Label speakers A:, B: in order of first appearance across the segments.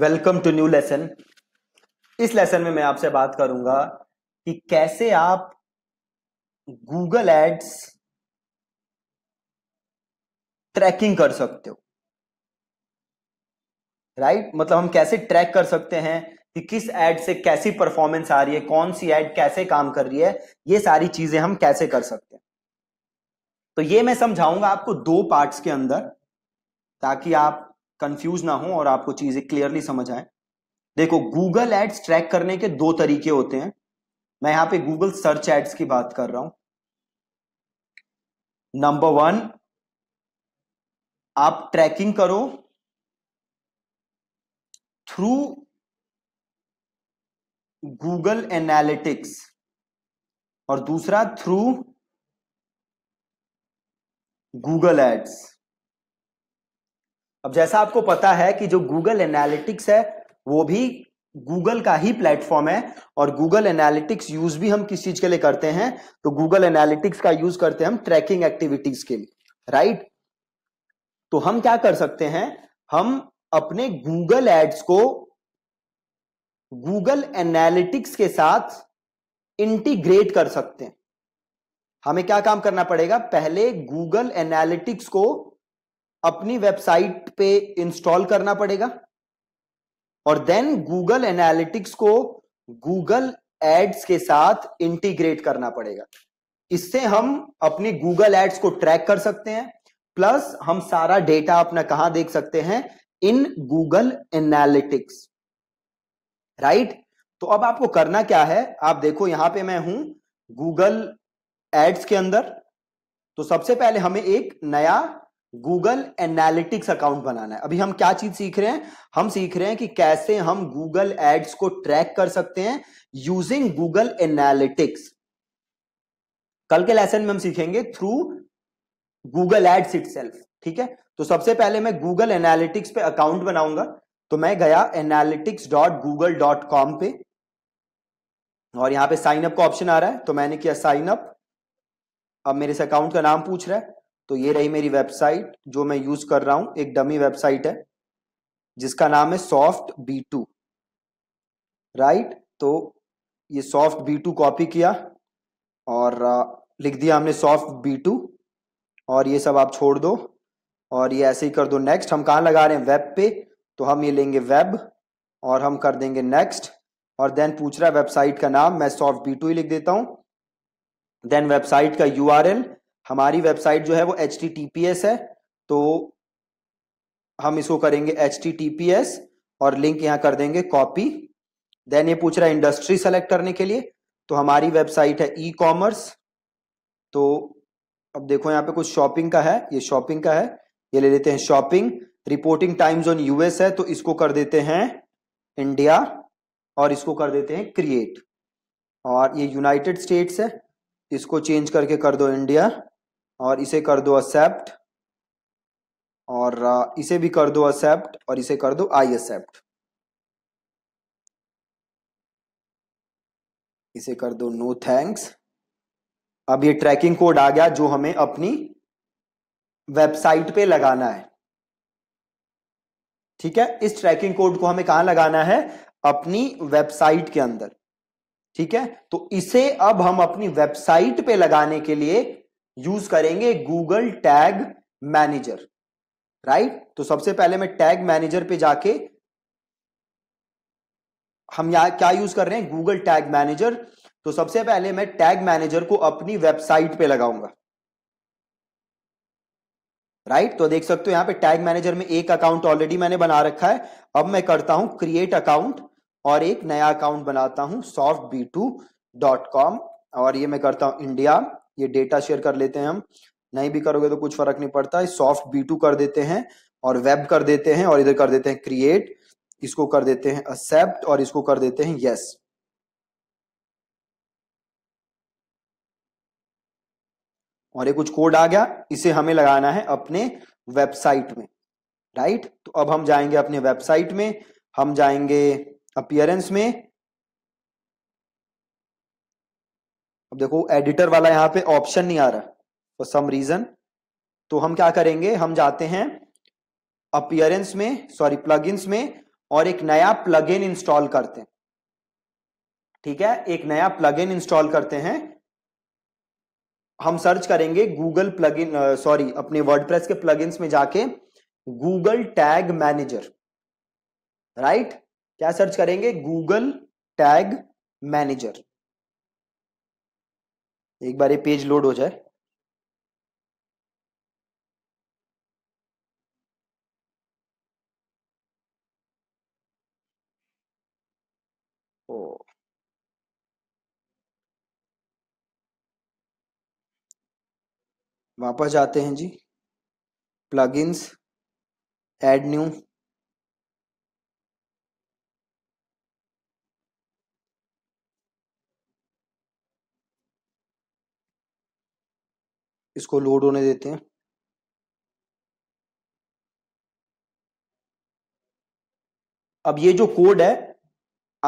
A: Welcome to new lesson इस lesson में मैं आपसे बात करूंगा कि कैसे आप गूगल एड्स ट्रैकिंग कर सकते हो राइट right? मतलब हम कैसे ट्रैक कर सकते हैं कि किस एड से कैसी परफॉर्मेंस आ रही है कौन सी एड कैसे काम कर रही है ये सारी चीजें हम कैसे कर सकते हैं तो ये मैं समझाऊंगा आपको दो पार्ट्स के अंदर ताकि आप कंफ्यूज ना हो और आपको चीजें क्लियरली समझ आए देखो गूगल एड्स ट्रैक करने के दो तरीके होते हैं मैं यहां पे गूगल सर्च एड्स की बात कर रहा हूं नंबर वन आप ट्रैकिंग करो थ्रू गूगल एनालिटिक्स और दूसरा थ्रू गूगल एड्स अब जैसा आपको पता है कि जो गूगल एनालिटिक्स है वो भी गूगल का ही प्लेटफॉर्म है और गूगल एनालिटिक्स यूज भी हम किस चीज के लिए करते हैं तो गूगल एनालिटिक्स का यूज करते हैं हम ट्रैकिंग एक्टिविटीज के लिए राइट तो हम क्या कर सकते हैं हम अपने गूगल एड्स को गूगल एनालिटिक्स के साथ इंटीग्रेट कर सकते हैं हमें क्या काम करना पड़ेगा पहले गूगल एनालिटिक्स को अपनी वेबसाइट पे इंस्टॉल करना पड़ेगा और देन गूगल एनालिटिक्स को गूगल एड्स के साथ इंटीग्रेट करना पड़ेगा इससे हम अपनी गूगल एड्स को ट्रैक कर सकते हैं प्लस हम सारा डेटा अपना कहां देख सकते हैं इन गूगल एनालिटिक्स राइट तो अब आपको करना क्या है आप देखो यहां पे मैं हूं गूगल एड्स के अंदर तो सबसे पहले हमें एक नया गूगल एनालिटिक्स अकाउंट बनाना है अभी हम क्या चीज सीख रहे हैं हम सीख रहे हैं कि कैसे हम गूगल एड्स को ट्रैक कर सकते हैं यूजिंग गूगल एनालिटिक्स कल के लेसन में हम सीखेंगे थ्रू गूगल एड्स इट ठीक है तो सबसे पहले मैं गूगल एनालिटिक्स पे अकाउंट बनाऊंगा तो मैं गया analytics dot Google dot com पे और यहां पे साइन अप का ऑप्शन आ रहा है तो मैंने किया साइन अप अब मेरे से अकाउंट का नाम पूछ रहा है तो ये रही मेरी वेबसाइट जो मैं यूज कर रहा हूं एक डमी वेबसाइट है जिसका नाम है सॉफ्ट बी टू राइट तो ये सॉफ्ट बी टू कॉपी किया और लिख दिया हमने सॉफ्ट बी टू और ये सब आप छोड़ दो और ये ऐसे ही कर दो नेक्स्ट हम कहाँ लगा रहे हैं वेब पे तो हम ये लेंगे वेब और हम कर देंगे नेक्स्ट और देन पूछ रहा है वेबसाइट का नाम मैं सॉफ्ट बी टू ही लिख देता हूँ देन वेबसाइट का यू आर एल हमारी वेबसाइट जो है वो एच है तो हम इसको करेंगे एच और लिंक यहां कर देंगे कॉपी देन ये पूछ रहा है इंडस्ट्री सेलेक्ट करने के लिए तो हमारी वेबसाइट है ई e कॉमर्स तो अब देखो यहाँ पे कुछ शॉपिंग का है ये शॉपिंग का है ये ले लेते हैं shopping reporting time zone US है तो इसको कर देते हैं इंडिया और इसको कर देते हैं क्रिएट और ये यूनाइटेड स्टेट्स है इसको चेंज करके कर दो इंडिया और इसे कर दो एक्सेप्ट और इसे भी कर दो एक्सेप्ट और इसे कर दो आई एक्सेप्ट इसे कर दो नो थैंक्स अब ये ट्रैकिंग कोड आ गया जो हमें अपनी वेबसाइट पे लगाना है ठीक है इस ट्रैकिंग कोड को हमें कहां लगाना है अपनी वेबसाइट के अंदर ठीक है तो इसे अब हम अपनी वेबसाइट पे लगाने के लिए यूज करेंगे गूगल टैग मैनेजर राइट तो सबसे पहले मैं टैग मैनेजर पे जाके हम यहां क्या यूज कर रहे हैं गूगल टैग मैनेजर तो सबसे पहले मैं टैग मैनेजर को अपनी वेबसाइट पे लगाऊंगा राइट right? तो देख सकते हो यहां पे टैग मैनेजर में एक अकाउंट ऑलरेडी मैंने बना रखा है अब मैं करता हूं क्रिएट अकाउंट और एक नया अकाउंट बनाता हूं soft B two dot com और ये मैं करता हूं इंडिया ये डेटा शेयर कर लेते हैं हम नहीं भी करोगे तो कुछ फर्क नहीं पड़ता सॉफ्ट बी टू कर देते हैं और वेब कर देते हैं और इधर कर देते हैं क्रिएट इसको कर देते हैं एक्सेप्ट और इसको कर देते हैं यस और ये कुछ कोड आ गया इसे हमें लगाना है अपने वेबसाइट में राइट तो अब हम जाएंगे अपने वेबसाइट में हम जाएंगे अपियरेंस में अब देखो एडिटर वाला यहाँ पे ऑप्शन नहीं आ रहा फॉर सम रीजन तो हम क्या करेंगे हम जाते हैं अपियरेंस में सॉरी प्लग में और एक नया प्लग इंस्टॉल करते हैं ठीक है एक नया प्लग इंस्टॉल करते हैं हम सर्च करेंगे गूगल प्लग सॉरी अपने वर्डप्रेस के प्लग में जाके गूगल टैग मैनेजर राइट क्या सर्च करेंगे गूगल टैग मैनेजर एक बार ये पेज लोड हो जाए वापस जाते हैं जी प्लगइन्स ऐड न्यू इसको लोड होने देते हैं अब ये जो कोड है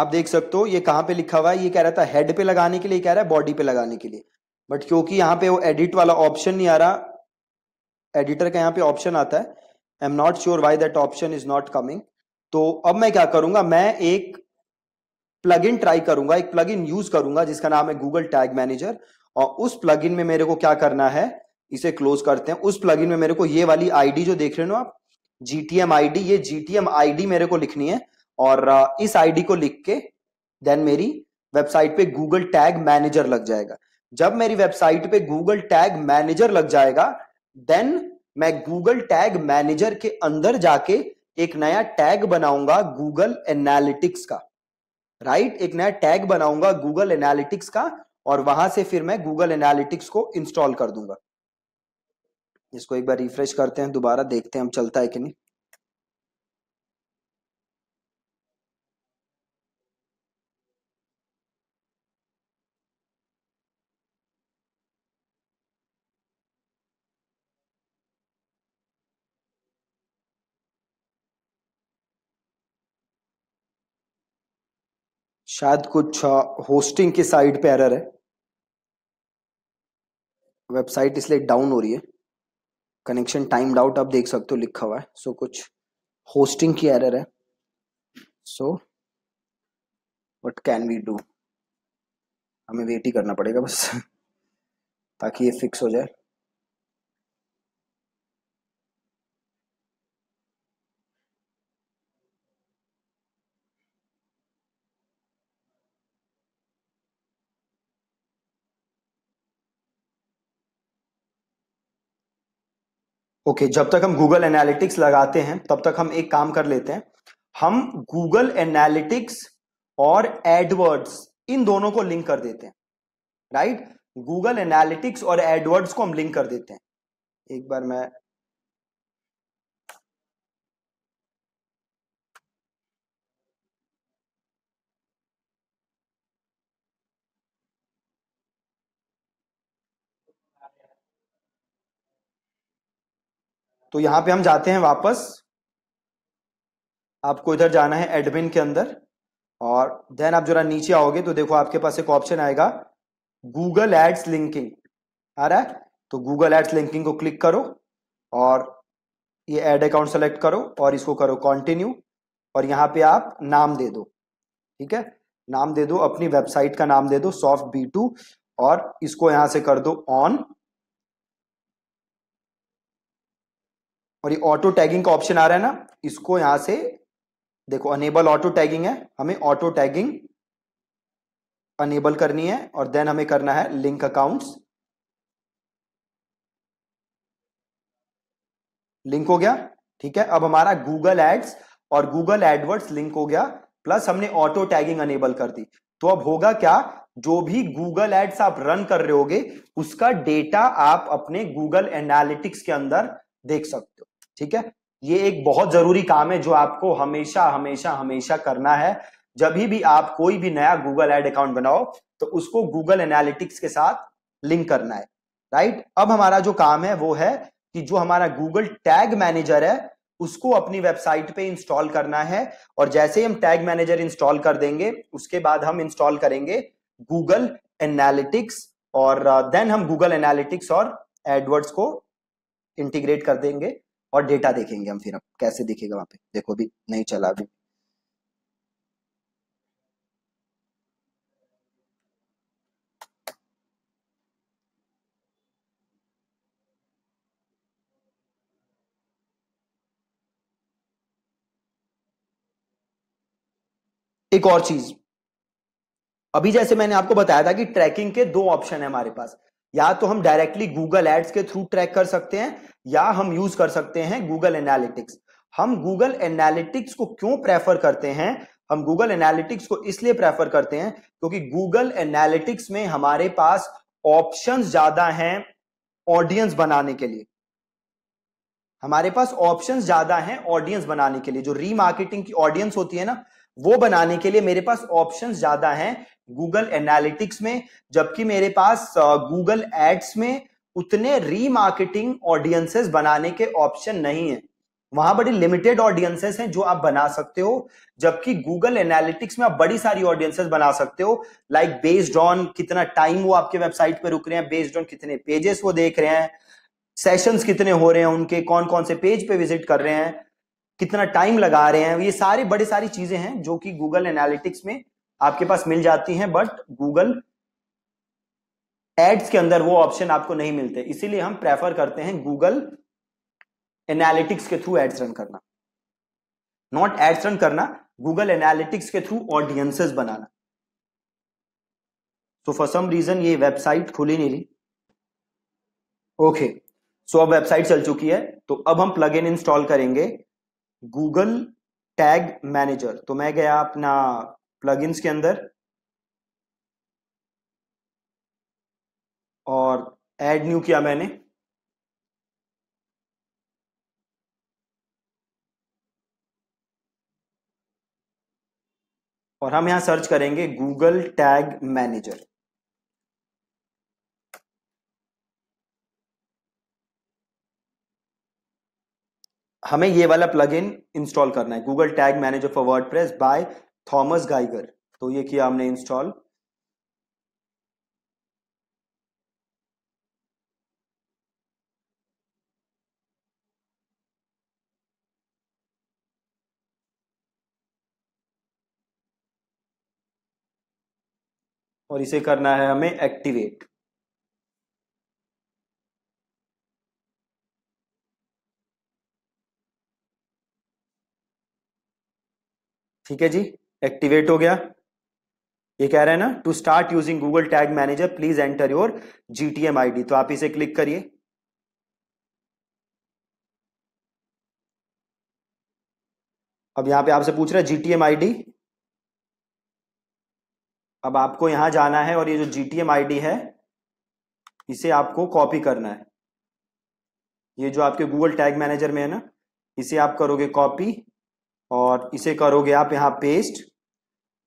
A: आप देख सकते हो ये कहां पे लिखा हुआ है ये कह रहा था हेड पे लगाने के लिए कह रहा है बॉडी पे लगाने के लिए बट क्योंकि यहां पे वो एडिट वाला ऑप्शन नहीं आ रहा एडिटर का यहाँ पे ऑप्शन आता है I am not sure why that option is not coming तो अब मैं क्या करूंगा मैं एक प्लगइन ट्राई करूंगा एक प्लगइन यूज करूंगा जिसका नाम है गूगल टैग मैनेजर और उस प्लगइन में मेरे को क्या करना है इसे क्लोज करते हैं उस प्लगइन में मेरे को ये वाली आईडी जो देख रहे हो आप जीटीएम आईडी ये जीटीएम आईडी मेरे को लिखनी है और इस आईडी को लिख के देन मेरी वेबसाइट पे गूगल टैग मैनेजर लग जाएगा जब मेरी वेबसाइट पे गूगल टैग मैनेजर लग जाएगा देन मैं गूगल टैग मैनेजर के अंदर जाके एक नया टैग बनाऊंगा गूगल एनालिटिक्स का राइट right? एक नया टैग बनाऊंगा गूगल एनालिटिक्स का और वहां से फिर मैं गूगल एनालिटिक्स को इंस्टॉल कर दूंगा इसको एक बार रिफ्रेश करते हैं दोबारा देखते हैं हम चलता है कि नहीं शायद कुछ होस्टिंग की साइड पे एरर है वेबसाइट इसलिए डाउन हो रही है कनेक्शन टाइम्ड आउट आप देख सकते हो लिखा हुआ है सो so, कुछ होस्टिंग की एरर है so what can we do हमें वेट ही करना पड़ेगा बस ताकि ये फिक्स हो जाए ओके जब तक हम गूगल एनालिटिक्स लगाते हैं तब तक हम एक काम कर लेते हैं हम गूगल एनालिटिक्स और एडवर्ड्स इन दोनों को लिंक कर देते हैं राइट गूगल एनालिटिक्स और एडवर्ड्स को हम लिंक कर देते हैं एक बार मैं तो यहां पे हम जाते हैं वापस आपको इधर जाना है एडमिन के अंदर और देन आप जरा नीचे आओगे तो देखो आपके पास एक ऑप्शन आएगा गूगल एड्स लिंकिंग आ रहा है तो गूगल एड्स लिंकिंग को क्लिक करो और ये एड अकाउंट सेलेक्ट करो और इसको करो कंटिन्यू और यहाँ पे आप नाम दे दो ठीक है नाम दे दो अपनी वेबसाइट का नाम दे दो सॉफ्ट बी टू और इसको यहां से कर दो ऑन और ये ऑटो टैगिंग का ऑप्शन आ रहा है ना इसको यहां से देखो अनेबल ऑटो टैगिंग है हमें ऑटो टैगिंग अनेबल करनी है और देन हमें करना है लिंक अकाउंट्स लिंक हो गया ठीक है अब हमारा गूगल एड्स और गूगल एडवर्ड्स लिंक हो गया प्लस हमने ऑटो टैगिंग अनेबल कर दी तो अब होगा क्या जो भी गूगल एड्स आप रन कर रहे होगे उसका डेटा आप अपने गूगल एनालिटिक्स के अंदर देख सकते हो ठीक है ये एक बहुत जरूरी काम है जो आपको हमेशा हमेशा हमेशा करना है जब भी आप कोई भी नया गूगल एड अकाउंट बनाओ तो उसको गूगल एनालिटिक्स के साथ लिंक करना है राइट अब हमारा जो काम है वो है कि जो हमारा गूगल टैग मैनेजर है उसको अपनी वेबसाइट पे इंस्टॉल करना है और जैसे ही हम टैग मैनेजर इंस्टॉल कर देंगे उसके बाद हम इंस्टॉल करेंगे गूगल एनालिटिक्स और देन uh, हम गूगल एनालिटिक्स और एडवर्ड्स को इंटीग्रेट कर देंगे और डेटा देखेंगे हम फिर अब कैसे दिखेगा वहां पे देखो अभी नहीं चला अभी एक और चीज अभी जैसे मैंने आपको बताया था कि ट्रैकिंग के दो ऑप्शन है हमारे पास या तो हम डायरेक्टली गूगल एड्स के थ्रू ट्रैक कर सकते हैं या हम यूज कर सकते हैं गूगल एनालिटिक्स हम गूगल एनालिटिक्स को क्यों प्रेफर करते हैं हम गूगल एनालिटिक्स को इसलिए प्रेफर करते हैं क्योंकि गूगल एनालिटिक्स में हमारे पास ऑप्शंस ज्यादा हैं ऑडियंस बनाने के लिए हमारे पास ऑप्शंस ज्यादा हैं ऑडियंस बनाने के लिए जो रीमार्केटिंग की ऑडियंस होती है ना वो बनाने के लिए मेरे पास ऑप्शंस ज्यादा हैं गूगल एनालिटिक्स में जबकि मेरे पास गूगल एड्स में उतने रीमार्केटिंग ऑडियंसेस बनाने के ऑप्शन नहीं है वहां बड़ी लिमिटेड ऑडियंसेस हैं जो आप बना सकते हो जबकि गूगल एनालिटिक्स में आप बड़ी सारी ऑडियंसेस बना सकते हो लाइक बेस्ड ऑन कितना टाइम वो आपके वेबसाइट पर रुक रहे हैं बेस्ड ऑन कितने पेजेस वो देख रहे हैं सेशंस कितने हो रहे हैं उनके कौन कौन से पेज पे विजिट कर रहे हैं कितना टाइम लगा रहे हैं ये सारी बड़ी सारी चीजें हैं जो कि गूगल एनालिटिक्स में आपके पास मिल जाती हैं बट गूगल एड्स के अंदर वो ऑप्शन आपको नहीं मिलते इसीलिए हम प्रेफर करते हैं गूगल एनालिटिक्स के थ्रू एड्स रन करना नॉट एड्स रन करना गूगल एनालिटिक्स के थ्रू ऑडियंसेस बनाना सो फॉर सम रीजन ये वेबसाइट खुली नहीं रही ओके okay. सो so अब वेबसाइट चल चुकी है तो अब हम इन इंस्टॉल करेंगे गूगल टैग मैनेजर तो मैं गया अपना प्लगइन्स के अंदर और एड न्यू किया मैंने और हम यहां सर्च करेंगे गूगल टैग मैनेजर हमें ये वाला इन इंस्टॉल करना है Google tag manager for WordPress by Thomas Geiger तो ये किया हमने इंस्टॉल और इसे करना है हमें एक्टिवेट ठीक है जी एक्टिवेट हो गया ये कह रहा है ना to start using Google tag manager please enter your GTM ID तो आप इसे क्लिक करिए अब यहां पे आपसे पूछ रहा है जीटीएम आईडी अब आपको यहां जाना है और ये जो जीटीएम आईडी है इसे आपको कॉपी करना है ये जो आपके गूगल टैग मैनेजर में है ना इसे आप करोगे कॉपी और इसे करोगे आप यहां पेस्ट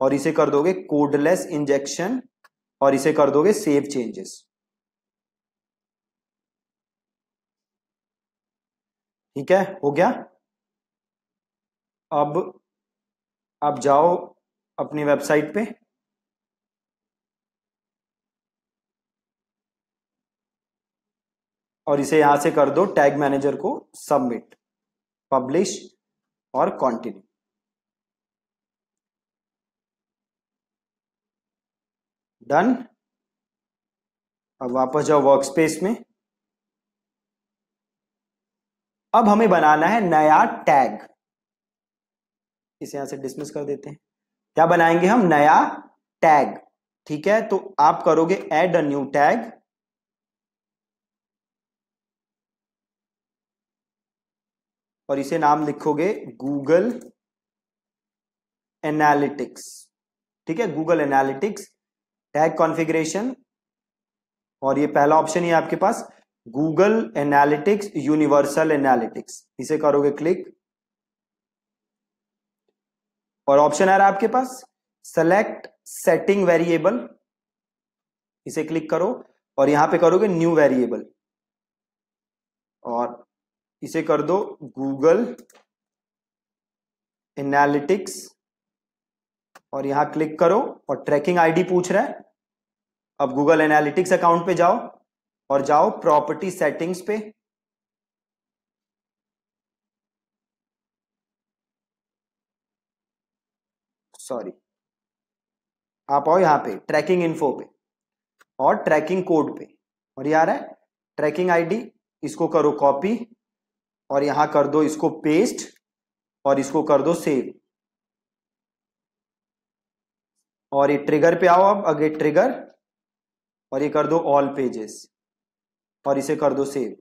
A: और इसे कर दोगे कोडलेस इंजेक्शन और इसे कर दोगे सेव चेंजेस ठीक है हो गया अब आप जाओ अपनी वेबसाइट पे और इसे यहां से कर दो टैग मैनेजर को submit publish or continue. Done अब वापस जाओ वर्क स्पेस में अब हमें बनाना है नया टैग इसे यहां से डिसमिस कर देते हैं क्या बनाएंगे हम नया टैग ठीक है तो आप करोगे एड अ न्यू टैग और इसे नाम लिखोगे गूगल एनालिटिक्स ठीक है गूगल एनालिटिक्स टैग कॉन्फ़िगरेशन और ये पहला ऑप्शन ही आपके पास गूगल एनालिटिक्स यूनिवर्सल एनालिटिक्स इसे करोगे क्लिक और ऑप्शन आ रहा है आपके पास सेलेक्ट सेटिंग वेरिएबल इसे क्लिक करो और यहां पे करोगे न्यू वेरिएबल और इसे कर दो गूगल एनालिटिक्स और यहां क्लिक करो और ट्रैकिंग आईडी पूछ रहा है अब गूगल एनालिटिक्स अकाउंट पे जाओ और जाओ प्रॉपर्टी सेटिंग्स पे सॉरी आप आओ यहां पे ट्रैकिंग इन्फो पे और ट्रैकिंग कोड पे और ये आ रहा है ट्रैकिंग आईडी इसको करो कॉपी और यहां कर दो इसको पेस्ट और इसको कर दो सेव और ये ट्रिगर पे आओ अब अगे ट्रिगर और ये कर दो ऑल पेजेस और इसे कर दो सेव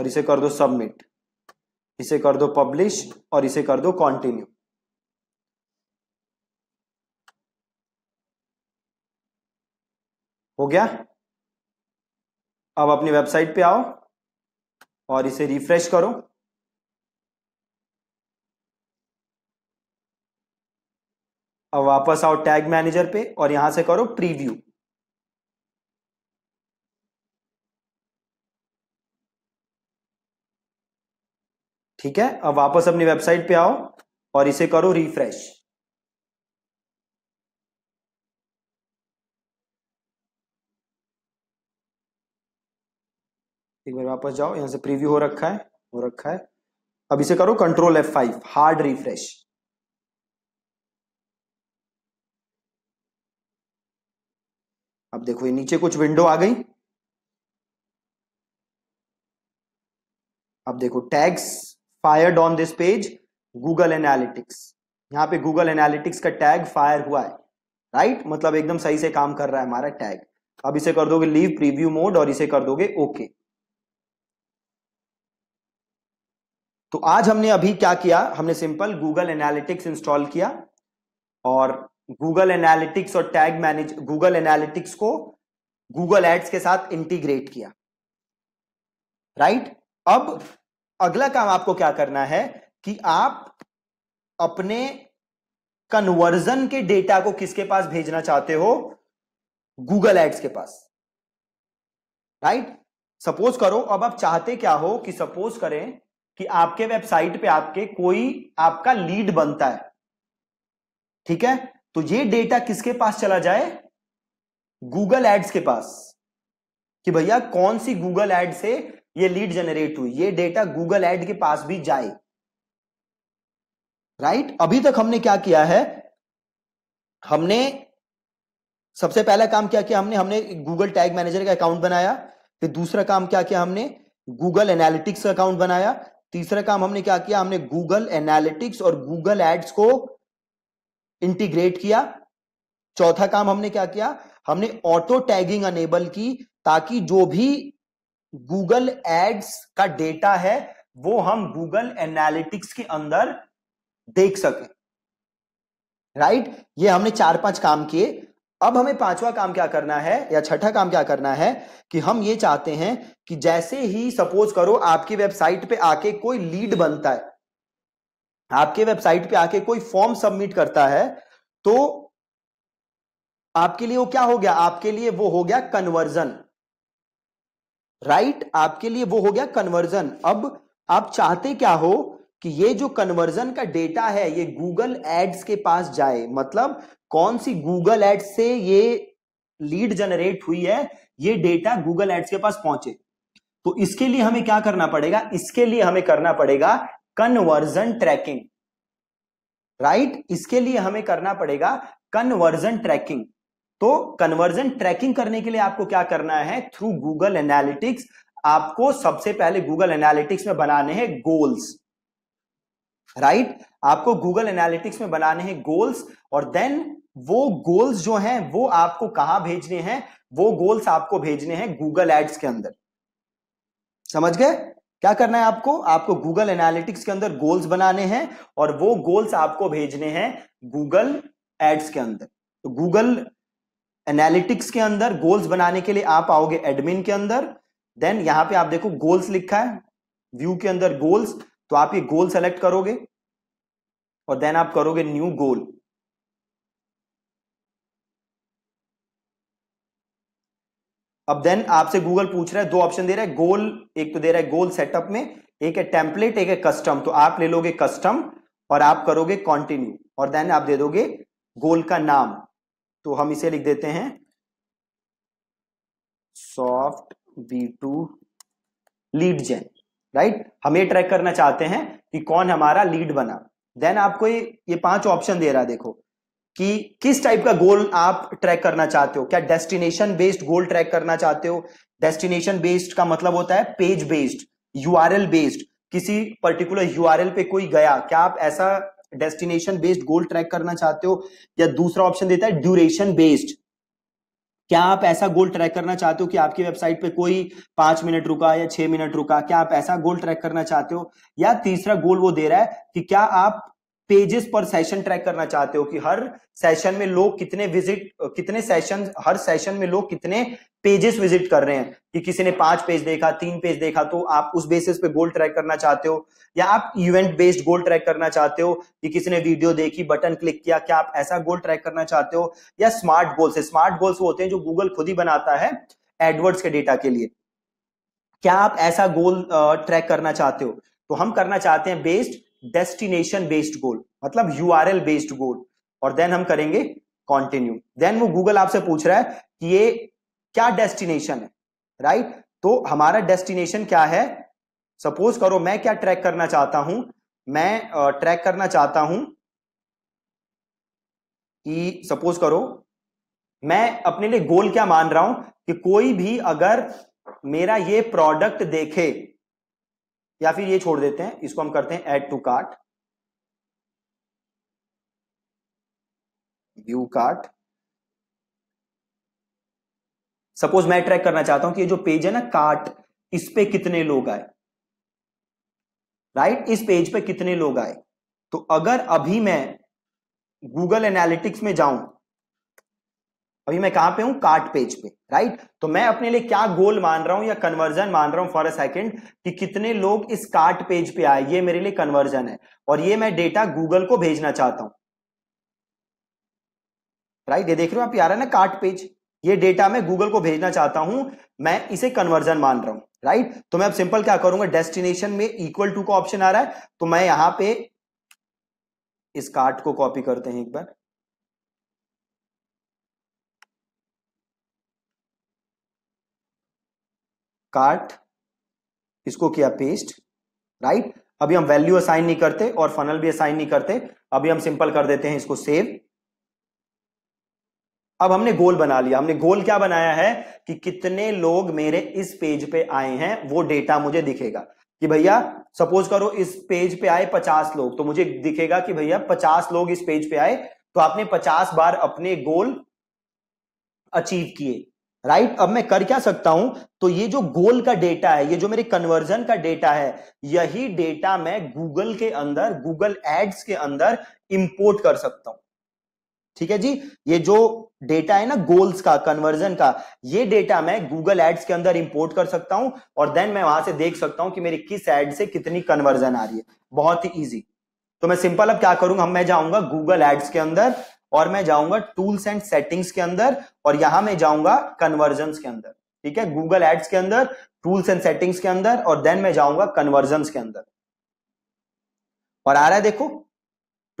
A: और इसे कर दो सबमिट इसे कर दो पब्लिश और इसे कर दो कंटिन्यू हो गया अब अपनी वेबसाइट पे आओ और इसे रिफ्रेश करो अब वापस आओ टैग मैनेजर पे और यहां से करो प्रीव्यू ठीक है अब वापस अपनी वेबसाइट पे आओ और इसे करो रिफ्रेश एक बार वापस जाओ यहां से प्रीव्यू हो रखा है हो रखा है अब इसे करो control F five hard refresh अब देखो ये नीचे कुछ विंडो आ गई अब देखो tags fired on this page Google analytics यहां पे गूगल एनालिटिक्स का टैग फायर हुआ है राइट मतलब एकदम सही से काम कर रहा है हमारा टैग अब इसे कर दोगे लीव प्रीव्यू मोड और इसे कर दोगे ओके okay. तो आज हमने अभी क्या किया हमने सिंपल गूगल एनालिटिक्स इंस्टॉल किया और गूगल एनालिटिक्स और टैग मैनेज गूगल एनालिटिक्स को गूगल एड्स के साथ इंटीग्रेट किया राइट right? अब अगला काम आपको क्या करना है कि आप अपने कन्वर्जन के डेटा को किसके पास भेजना चाहते हो गूगल एड्स के पास राइट right? सपोज करो अब आप चाहते क्या हो कि सपोज करें कि आपके वेबसाइट पे आपके कोई आपका लीड बनता है ठीक है तो ये डेटा किसके पास चला जाए गूगल एड्स के पास कि भैया कौन सी गूगल एड से ये लीड जनरेट हुई ये डेटा गूगल एड के पास भी जाए राइट अभी तक हमने क्या किया है हमने सबसे पहला काम क्या किया हमने हमने गूगल टैग मैनेजर का अकाउंट बनाया फिर दूसरा काम क्या किया हमने गूगल एनालिटिक्स का अकाउंट बनाया तीसरा काम हमने क्या किया हमने गूगल एनालिटिक्स और गूगल एड्स को इंटीग्रेट किया चौथा काम हमने क्या किया हमने ऑटो टैगिंग अनेबल की ताकि जो भी गूगल एड्स का डेटा है वो हम गूगल एनालिटिक्स के अंदर देख सके राइट right? ये हमने चार पांच काम किए अब हमें पांचवा काम क्या करना है या छठा काम क्या करना है कि हम ये चाहते हैं कि जैसे ही सपोज करो आपकी वेबसाइट पे आके कोई लीड बनता है आपके वेबसाइट पे आके कोई फॉर्म सबमिट करता है तो आपके लिए वो क्या हो गया आपके लिए वो हो गया कन्वर्जन राइट आपके लिए वो हो गया कन्वर्जन अब आप चाहते क्या हो कि ये जो कन्वर्जन का डेटा है ये गूगल एड्स के पास जाए मतलब कौन सी गूगल एड्स से ये लीड जनरेट हुई है ये डेटा गूगल एड्स के पास पहुंचे तो इसके लिए हमें क्या करना पड़ेगा इसके लिए हमें करना पड़ेगा कन्वर्जन ट्रैकिंग राइट इसके लिए हमें करना पड़ेगा कन्वर्जन ट्रैकिंग तो कन्वर्जन ट्रैकिंग करने के लिए आपको क्या करना है थ्रू गूगल एनालिटिक्स आपको सबसे पहले गूगल एनालिटिक्स में बनाने हैं गोल्स राइट right? आपको गूगल एनालिटिक्स में बनाने हैं गोल्स और देन वो गोल्स जो हैं वो आपको कहा भेजने हैं वो गोल्स आपको भेजने हैं गूगल एड्स के अंदर समझ गए क्या करना है आपको आपको गूगल एनालिटिक्स के अंदर गोल्स बनाने हैं और वो गोल्स आपको भेजने हैं गूगल एड्स के अंदर तो गूगल एनालिटिक्स के अंदर गोल्स बनाने के लिए आप आओगे एडमिन के अंदर देन यहां पे आप देखो गोल्स लिखा है व्यू के अंदर गोल्स तो आप ये गोल सेलेक्ट करोगे और देन आप करोगे न्यू गोल अब देन आपसे गूगल पूछ रहा है दो ऑप्शन दे रहा है गोल एक तो दे रहा है गोल सेटअप में एक है टेम्पलेट एक है कस्टम तो आप ले लोगे कस्टम और आप करोगे कंटिन्यू और देन आप दे दोगे गोल का नाम तो हम इसे लिख देते हैं soft B two lead gen right हम ये ट्रैक करना चाहते हैं कि कौन हमारा लीड बना देन आपको ये ये पांच ऑप्शन दे रहा है देखो कि किस टाइप का गोल आप ट्रैक करना चाहते हो क्या डेस्टिनेशन बेस्ड गोल ट्रैक करना चाहते हो डेस्टिनेशन बेस्ड का मतलब होता है पेज बेस्ड यू बेस्ड किसी पर्टिकुलर यू पे कोई गया क्या आप ऐसा डेस्टिनेशन बेस्ड गोल ट्रैक करना चाहते हो या दूसरा ऑप्शन देता है ड्यूरेशन बेस्ड क्या आप ऐसा गोल ट्रैक करना चाहते हो कि आपकी वेबसाइट पे कोई पांच मिनट रुका या छह मिनट रुका क्या आप ऐसा गोल ट्रैक करना चाहते हो या तीसरा गोल वो दे रहा है कि क्या आप पेजेस पर सेशन ट्रैक करना चाहते हो कि हर सेशन में लोग कितने विजिट कितने सेशन हर सेशन में लोग कितने पेजेस विजिट कर रहे हैं कि किसी ने पांच पेज देखा तीन पेज देखा तो आप उस बेसिस पे गोल ट्रैक करना चाहते हो या आप इवेंट बेस्ड गोल ट्रैक करना चाहते हो कि किसी ने वीडियो देखी बटन क्लिक किया क्या आप ऐसा गोल ट्रैक करना चाहते हो या स्मार्ट गोल्स है स्मार्ट गोल्स वो होते हैं जो गूगल खुद ही बनाता है एडवर्ड्स के डेटा के लिए क्या आप ऐसा गोल ट्रैक करना चाहते हो तो हम करना चाहते हैं बेस्ड डेस्टिनेशन बेस्ड गोल मतलब यू बेस्ड गोल और देन हम करेंगे कॉन्टिन्यू देन वो गूगल आपसे पूछ रहा है कि ये क्या डेस्टिनेशन है राइट right? तो हमारा डेस्टिनेशन क्या है सपोज करो मैं क्या ट्रैक करना चाहता हूं मैं ट्रैक करना चाहता हूं कि सपोज करो मैं अपने लिए गोल क्या मान रहा हूं कि कोई भी अगर मेरा ये प्रोडक्ट देखे या फिर ये छोड़ देते हैं इसको हम करते हैं add to cart view cart suppose मैं ट्रैक करना चाहता हूं कि ये जो पेज है ना कार्ट इस पे कितने लोग आए राइट right? इस पेज पे कितने लोग आए तो अगर अभी मैं गूगल एनालिटिक्स में जाऊं अभी मैं कहां पे हूं कार्ट पेज पे राइट तो मैं अपने लिए क्या गोल मान रहा हूं या कन्वर्जन मान रहा हूं फॉर अ सेकेंड कि कितने लोग इस कार्ट पेज पे आए ये मेरे लिए कन्वर्जन है और ये मैं डेटा गूगल को भेजना चाहता हूं राइट ये देख रहे हो आप यार है ना कार्ट पेज ये डेटा मैं गूगल को भेजना चाहता हूं मैं इसे कन्वर्जन मान रहा हूं राइट तो मैं अब सिंपल क्या करूंगा डेस्टिनेशन में इक्वल टू का ऑप्शन आ रहा है तो मैं यहां पे इस कार्ड को कॉपी करते हैं एक बार कार्ट इसको किया पेस्ट राइट अभी हम वैल्यू असाइन नहीं करते और फनल भी असाइन नहीं करते अभी हम सिंपल कर देते हैं इसको सेव अब हमने गोल बना लिया हमने गोल क्या बनाया है कि कितने लोग मेरे इस पेज पे आए हैं वो डेटा मुझे दिखेगा कि भैया सपोज करो इस पेज पे आए पचास लोग तो मुझे दिखेगा कि भैया पचास लोग इस पेज पे आए तो आपने पचास बार अपने गोल अचीव किए राइट अब मैं कर क्या सकता हूं तो ये जो गोल का डेटा है ये जो मेरे कन्वर्जन का डेटा है यही डेटा मैं गूगल के अंदर गूगल एड्स के अंदर इंपोर्ट कर सकता हूं ठीक है जी ये जो डेटा है ना गोल्स का कन्वर्जन का ये डेटा मैं गूगल एड्स के अंदर इंपोर्ट कर सकता हूं और देन मैं वहां से देख सकता हूं कि मेरी किस एड से कितनी कन्वर्जन आ रही है बहुत ही इजी तो मैं सिंपल अब क्या करूंगा मैं जाऊंगा गूगल एड्स के अंदर और मैं जाऊंगा टूल्स एंड सेटिंग्स के अंदर और यहां मैं जाऊंगा कन्वर्जन के अंदर ठीक है गूगल एड्स के अंदर टूल्स एंड सेटिंग्स के अंदर और देन मैं जाऊंगा कन्वर्जन के अंदर और आ रहा है देखो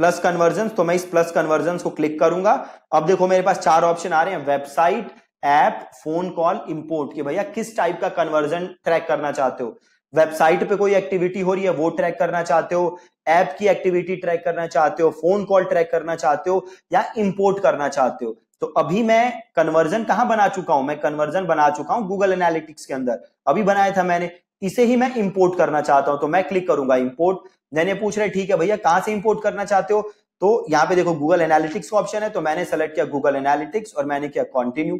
A: प्लस कन्वर्जन तो मैं इस प्लस कन्वर्जन को क्लिक करूंगा अब देखो मेरे पास चार ऑप्शन आ रहे हैं website app phone call import के भैया किस टाइप का कन्वर्जन ट्रैक करना चाहते हो वेबसाइट पे कोई एक्टिविटी हो रही है वो ट्रैक करना चाहते हो ऐप की एक्टिविटी ट्रैक करना चाहते हो फोन कॉल ट्रैक करना चाहते हो या इंपोर्ट करना चाहते हो तो अभी मैं कन्वर्जन कहां बना चुका हूं मैं कन्वर्जन बना चुका हूं गूगल एनालिटिक्स के अंदर अभी बनाया था मैंने इसे ही मैं इंपोर्ट करना चाहता हूं तो मैं क्लिक करूंगा इंपोर्ट यानी पूछ रहे ठीक है भैया कहां से इंपोर्ट करना चाहते हो तो यहाँ पे देखो गूगल एनालिटिक्स का ऑप्शन है तो मैंने सेलेक्ट किया गूगल एनालिटिक्स और मैंने किया कॉन्टिन्यू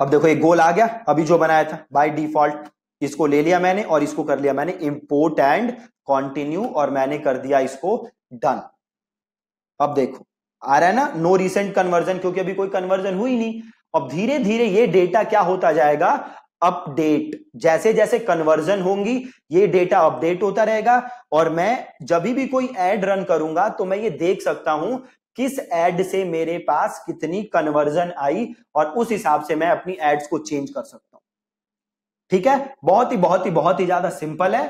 A: अब देखो एक गोल आ गया अभी जो बनाया था बाय डिफॉल्ट इसको ले लिया मैंने और इसको कर लिया मैंने इंपोर्ट एंड कॉन्टिन्यू और मैंने कर दिया इसको डन अब देखो आ रहा है ना नो रिसेंट कन्वर्जन क्योंकि अभी कोई कन्वर्जन हुई नहीं अब धीरे धीरे ये डेटा क्या होता जाएगा अपडेट जैसे जैसे कन्वर्जन होंगी ये डेटा अपडेट होता रहेगा और मैं जब भी कोई एड रन करूंगा तो मैं ये देख सकता हूं किस एड से मेरे पास कितनी कन्वर्जन आई और उस हिसाब से मैं अपनी एड्स को चेंज कर सकता हूं ठीक है बहुत ही बहुत ही बहुत ही ज्यादा सिंपल है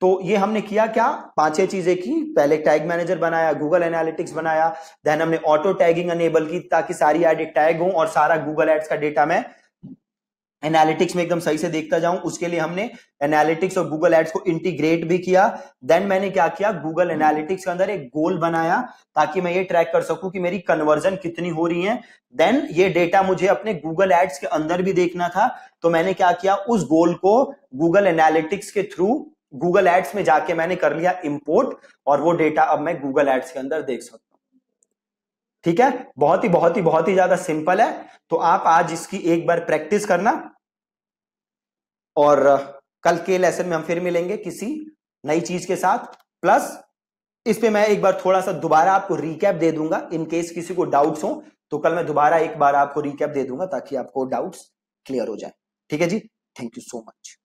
A: तो ये हमने किया क्या पांचे चीजें की पहले टैग मैनेजर बनाया गूगल एनालिटिक्स बनाया देन हमने ऑटो टैगिंग अनेबल की ताकि सारी एड टैग हो और सारा गूगल एड्स का डेटा मैं एनालिटिक्स में एकदम सही से देखता जाऊं उसके लिए हमने एनालिटिक्स और गूगल एड्स को इंटीग्रेट भी किया देन मैंने क्या किया गूगल एनालिटिक्स के अंदर एक गोल बनाया ताकि मैं ये ट्रैक कर सकूं कि मेरी कन्वर्जन कितनी हो रही है देन ये डेटा मुझे अपने गूगल एड्स के अंदर भी देखना था तो मैंने क्या किया उस गोल को गूगल एनालिटिक्स के थ्रू गूगल एड्स में जाके मैंने कर लिया इम्पोर्ट और वो डेटा अब मैं गूगल एड्स के अंदर देख सकता ठीक है बहुत ही बहुत ही बहुत ही ज्यादा सिंपल है तो आप आज इसकी एक बार प्रैक्टिस करना और कल के लेसन में हम फिर मिलेंगे किसी नई चीज के साथ प्लस इस पे मैं एक बार थोड़ा सा दोबारा आपको रिकैप दे दूंगा इन केस किसी को डाउट्स हो तो कल मैं दोबारा एक बार आपको रिकैप दे दूंगा ताकि आपको डाउट्स क्लियर हो जाए ठीक है जी थैंक यू सो मच